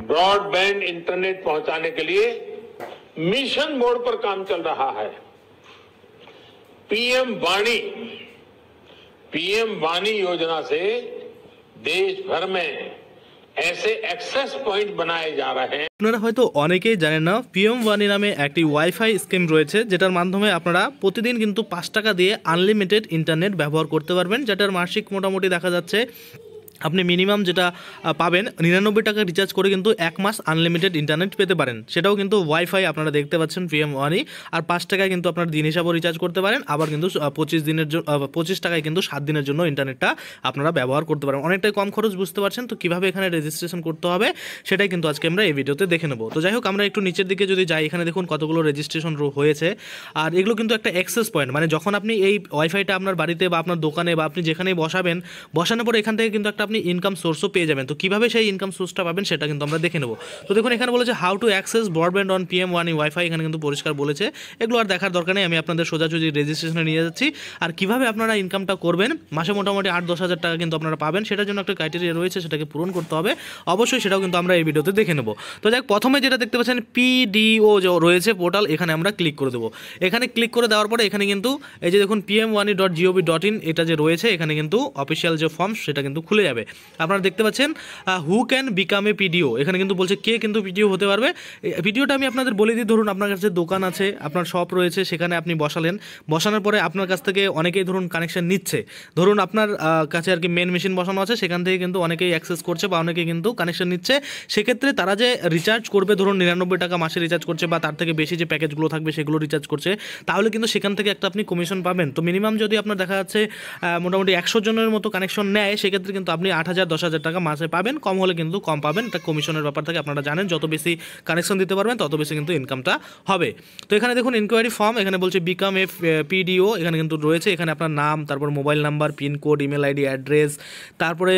broadband internet पहुंचाने के लिए मिशन मोड पर काम चल रहा है पीएम वाणी पीएम वाणी योजना से দেশ ভর মে ऐसे অ্যাক্সেস পয়েন্ট बनाए जा रहे हैं আপনারা হয়তো অনেকেই জানেন না পিএম ওয়ানি নামে একটি ওয়াইফাই স্কিম রয়েছে যেটার মাধ্যমে আপনারা প্রতিদিন কিন্তু পাঁচ টাকা দিয়ে আনলিমিটেড ইন্টারনেট ব্যবহার করতে পারবেন যেটার মাসিক মোটামুটি দেখা যাচ্ছে আপনি মিনিমাম যেটা পাবেন নিরানব্বই টাকা রিচার্জ করে কিন্তু এক মাস আনলিমিটেড ইন্টারনেট পেতে পারেন সেটাও কিন্তু ওয়াইফাই আপনারা দেখতে পাচ্ছেন পিএম ওয়ানি আর পাঁচ টাকায় কিন্তু আপনার দিন হিসাবেও রিচার্জ করতে পারেন আবার কিন্তু পঁচিশ দিনের জন্য পঁচিশ টাকায় কিন্তু সাত দিনের জন্য ইন্টারনেটটা আপনারা ব্যবহার করতে পারেন অনেকটাই কম খরচ বুঝতে পারছেন তো কীভাবে এখানে রেজিস্ট্রেশন করতে হবে সেটাই কিন্তু আজকে আমরা এই ভিডিওতে দেখে নেবো তো যাই হোক আমরা একটু নিচের দিকে যদি যাই এখানে দেখুন কতগুলো রেজিস্ট্রেশন হয়েছে আর এগুলো কিন্তু একটা অ্যাক্সেস পয়েন্ট মানে যখন আপনি এই ওয়াইফাইটা আপনার বাড়িতে বা আপনার দোকানে বা আপনি যেখানেই বসাবেন বসানোর পরে এখান থেকে কিন্তু একটা আপনি ইনকাম সোর্সও পেয়ে যাবেন তো কীভাবে সেই ইনকাম সোর্সটা পাবেন সেটা কিন্তু আমরা দেখে নেব তো দেখুন এখানে বলেছে how to access broadband on PM ওয়ান ওয়াইফাই এখানে কিন্তু পরিষ্কার বলেছে এগুলো আর দেখার দরকার নেই আমি আপনাদের সোজাসুজি রেজিস্ট্রেশনে নিয়ে যাচ্ছি আর কীভাবে আপনারা ইনকামটা করবেন মাসে মোটামুটি আট দশ হাজার টাকা কিন্তু আপনারা পাবেন সেটার জন্য একটা ক্রাইটেরিয়া রয়েছে সেটাকে পূরণ করতে হবে অবশ্যই সেটাও কিন্তু আমরা এই ভিডিওতে দেখে নেব তো যাক প্রথমে যেটা দেখতে পাচ্ছেন পিডিও যে রয়েছে পোর্টাল এখানে আমরা ক্লিক করে দেবো এখানে ক্লিক করে দেওয়ার পরে এখানে কিন্তু এই যে দেখুন পিএম ওয়ানি ডট জিওভি ডট ইন এটা যে রয়েছে এখানে কিন্তু অফিসিয়াল যে ফর্ম সেটা কিন্তু খুলে যাবে আপনারা দেখতে পাচ্ছেন who can become a PDO এখানে কিন্তু বলছে কে কিন্তু পিডিও হতে পারবে পিডিওটা আমি আপনাদের বলে দিই ধরুন আপনার কাছে দোকান আছে আপনার শপ রয়েছে সেখানে আপনি বসালেন বসানোর পরে আপনার কাছ থেকে অনেকেই ধরুন কানেকশন নিচ্ছে ধরুন আপনার কাছে আর কি মেন মেশিন বসানো আছে সেখান থেকে কিন্তু অনেকেই অ্যাক্সেস করছে বা অনেকে কিন্তু কানেকশন নিচ্ছে সেক্ষেত্রে তারা যে রিচার্জ করবে ধরুন নিরানব্বই টাকা মাসে রিচার্জ করছে বা তার থেকে বেশি যে প্যাকেজগুলো থাকবে সেগুলো রিচার্জ করছে তাহলে কিন্তু সেখান থেকে একটা আপনি কমিশন পাবেন তো মিনিমাম যদি আপনার দেখা যাচ্ছে মোটামুটি একশো জনের মতো কানেকশন নেয় সেক্ষেত্রে কিন্তু আপনি আপনি আট হাজার দশ হাজার টাকা মাসে পাবেন কম হলে কিন্তু কম পাবেন এটা কমিশনের ব্যাপার থাকে আপনারা জানেন যত বেশি কানেকশন দিতে পারবেন তত বেশি কিন্তু ইনকামটা হবে তো এখানে দেখুন ইনকোয়ারি ফর্ম এখানে বলছে বিকাম এফ পিডিও এখানে কিন্তু রয়েছে এখানে আপনার নাম তারপর mobile number pincode email ID address তারপরে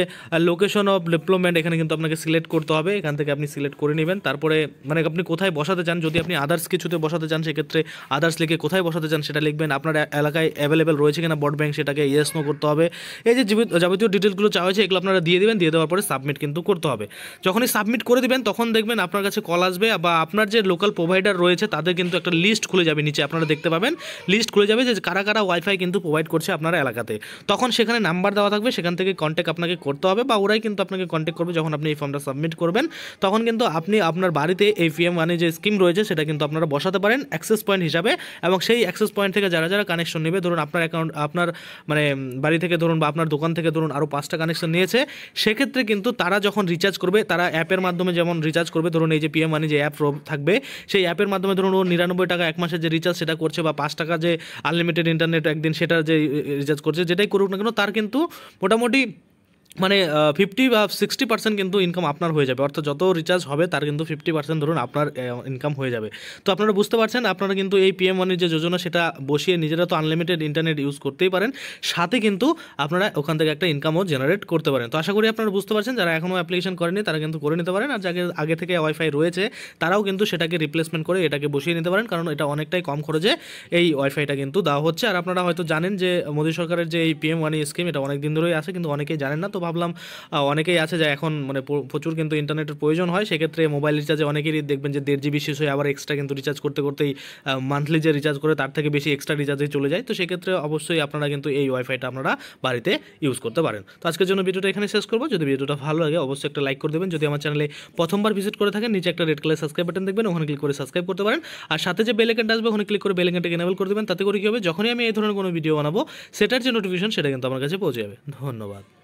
লোকেশন অফ ডেভেলপমেন্ট এখানে কিন্তু আপনাকে সিলেক্ট করতে হবে এখান থেকে আপনি সিলেক্ট করে নেবেন তারপরে মানে আপনি কোথায় বসাতে চান যদি আপনি আদার্স কিছুতে বসাতে চান সেক্ষেত্রে আদার্স লিখে কোথায় বসাতে চান সেটা লিখবেন আপনার এলাকায় অ্যাভেলেবেল রয়েছে কিনা ব্রডব্যান্ড সেটাকে ইয়েস নো করতে হবে এই যে যাবতীয় ডিটেলগুলো চাওয়া হয়েছে এগুলো ফর্মগুলো আপনারা দিয়ে দেবেন দিয়ে দেওয়ার পরে সাবমিট কিন্তু করতে হবে যখনই সাবমিট করে দেবেন তখন দেখবেন আপনার কাছে কল আসবে বা আপনার যে লোকাল প্রোভাইডার রয়েছে তাদের কিন্তু একটা লিস্ট খুলে যাবে নিচে আপনারা দেখতে পাবেন লিস্ট খুলে যাবে যে কারা কারা ওয়াইফাই কিন্তু প্রোভাইড করছে আপনার এলাকাতে তখন সেখানে নাম্বার দেওয়া থাকবে সেখান থেকে কন্ট্যাক্ট আপনাকে করতে হবে বা ওরাই কিন্তু আপনাকে কন্ট্যাক্ট করবে যখন আপনি এই ফর্মটা সাবমিট করবেন তখন কিন্তু আপনি আপনার বাড়িতে এই পিএম মানে যে স্কিম রয়েছে সেটা কিন্তু আপনারা বসাতে পারেন অ্যাক্সেস পয়েন্ট হিসাবে এবং সেই অ্যাক্সেস পয়েন্ট থেকে যারা যারা কানেকশন নেবে ধরুন আপনার অ্যাকাউন্ট আপনার মানে বাড়ি থেকে ধরুন বা আপনার দোকান থেকে ধরুন আরও পাঁচটা কানেকশন নিয়ে রয়েছে সেক্ষেত্রে কিন্তু তারা যখন রিচার্জ করবে তারা অ্যাপের মাধ্যমে যেমন রিচার্জ করবে ধরুন এই যে পিএম মানে যে অ্যাপ থাকবে সেই অ্যাপের মাধ্যমে ধরুন ও নিরানব্বই টাকা এক মাসের যে রিচার্জ সেটা করছে বা পাঁচ টাকা যে আনলিমিটেড ইন্টারনেট একদিন সেটার যে রিচার্জ করছে যেটাই করুক না কেন তার কিন্তু মোটামুটি মানে ফিফটি বা সিক্সটি পার্সেন্ট কিন্তু ইনকাম আপনার হয়ে যাবে অর্থাৎ যত রিচার্জ হবে তার কিন্তু ফিফটি পার্সেন্ট ধরুন আপনার ইনকাম হয়ে যাবে তো আপনারা বুঝতে পারছেন আপনারা কিন্তু এই পিএম ওয়ানের যে যোজনা সেটা বসিয়ে নিজেরা তো আনলিমিটেড ইন্টারনেট ইউজ করতেই পারেন সাথে কিন্তু আপনারা ওখান থেকে একটা ইনকামও জেনারেট করতে পারেন তো আশা করি আপনারা বুঝতে পারছেন যারা এখনও অ্যাপ্লিকেশন করেনি তারা কিন্তু করে নিতে পারেন আর যাকে আগে থেকে ওয়াইফাই রয়েছে তারাও কিন্তু সেটাকে রিপ্লেসমেন্ট করে এটাকে বসিয়ে নিতে পারেন কারণ এটা অনেকটাই কম খরচে এই ওয়াইফাইটা কিন্তু দেওয়া হচ্ছে আর আপনারা হয়তো জানেন যে মোদী সরকারের যে এই পিএম ওয়ানি স্কিম এটা অনেক দিন ধরেই আছে কিন্তু অনেকেই জানেন না তো ভাবলাম অনেকেই আছে যে এখন মানে প্রচুর কিন্তু ইন্টারনেটের প্রয়োজন হয় সেক্ষেত্রে মোবাইল রিচার্জে অনেকেরই দেখবেন যে দেড় জিবি শেষ হয়ে আবার এক্সট্রা কিন্তু রিচার্জ করতে করতেই মান্থলি যে রিচার্জ করে তার থেকে বেশি এক্সট্রা রিচার্জে চলে যায় তো সেক্ষেত্রে অবশ্যই আপনারা কিন্তু এই ওয়াইফাইটা আপনারা বাড়িতে ইউজ করতে পারেন তো আজকের জন্য ভিডিওটা এখানে শেষ করবো যদি ভিডিওটা ভালো লাগে অবশ্যই একটা লাইক করে দেবেন যদি আমার চ্যানেলে প্রথমবার ভিজিট করে থাকেন নিচে একটা রেড কালার সাবস্ক্রাইব বাটন দেখবেন ওখানে ক্লিক করে সাবস্ক্রাইব করতে পারেন আর সাথে যে বেলেকেন্ট আসবে ওখানে ক্লিক করে বেলেকেনটাকে এনেবল করে দেবেন তাতে করে কী হবে যখনই আমি এই ধরনের কোনো ভিডিও বানাবো সেটার যে নোটিফিকেশন সেটা কিন্তু আমার কাছে পৌঁছে যাবে ধন্যবাদ